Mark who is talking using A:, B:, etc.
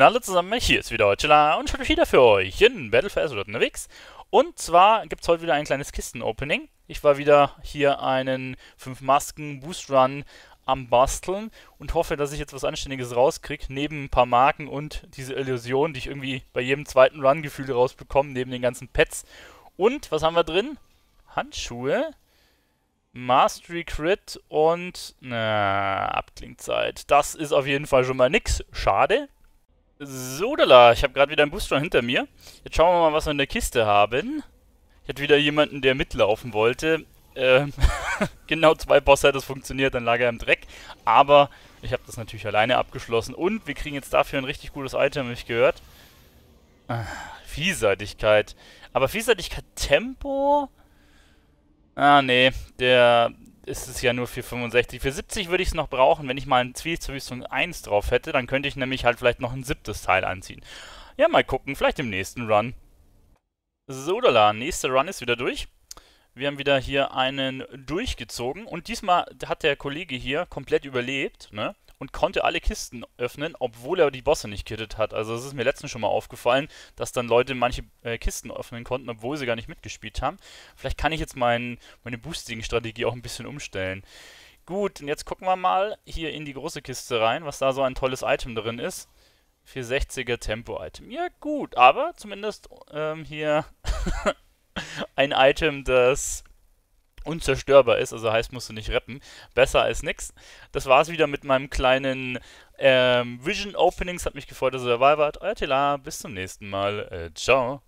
A: hallo zusammen, hier ist wieder Heuchela und schon wieder für euch in Battle for Azeroth unterwegs. Und zwar gibt es heute wieder ein kleines Kisten-Opening. Ich war wieder hier einen 5-Masken-Boost-Run am Basteln und hoffe, dass ich jetzt was Anständiges rauskriege, neben ein paar Marken und diese Illusion, die ich irgendwie bei jedem zweiten Run gefühlt rausbekomme, neben den ganzen Pets. Und, was haben wir drin? Handschuhe, Mastery Crit und na, Abklingzeit. Das ist auf jeden Fall schon mal nix. Schade. Sodala, ich habe gerade wieder einen Booster hinter mir. Jetzt schauen wir mal, was wir in der Kiste haben. Ich hatte wieder jemanden, der mitlaufen wollte. Ähm genau zwei Bosse hat das funktioniert, dann lag er im Dreck. Aber ich habe das natürlich alleine abgeschlossen. Und wir kriegen jetzt dafür ein richtig gutes Item, habe ich gehört. Ah, Vielseitigkeit. Aber Vielseitigkeit Tempo... Ah, nee. Der, ist es ja nur für 65. Für 70 würde ich es noch brauchen, wenn ich mal ein Zwiebelsverwüstung 1 drauf hätte, dann könnte ich nämlich halt vielleicht noch ein siebtes Teil anziehen. Ja, mal gucken, vielleicht im nächsten Run. So, da, nächster Run ist wieder durch. Wir haben wieder hier einen durchgezogen und diesmal hat der Kollege hier komplett überlebt, ne? und konnte alle Kisten öffnen, obwohl er die Bosse nicht kittet hat. Also es ist mir letztens schon mal aufgefallen, dass dann Leute manche äh, Kisten öffnen konnten, obwohl sie gar nicht mitgespielt haben. Vielleicht kann ich jetzt mein, meine Boosting-Strategie auch ein bisschen umstellen. Gut, und jetzt gucken wir mal hier in die große Kiste rein, was da so ein tolles Item drin ist. 460er Tempo-Item. Ja gut, aber zumindest ähm, hier ein Item, das unzerstörbar ist, also heißt, musst du nicht rappen. Besser als nix. Das war's wieder mit meinem kleinen ähm, Vision Openings. Hat mich gefreut, dass ihr dabei wart. Euer Tela, bis zum nächsten Mal. Äh, ciao.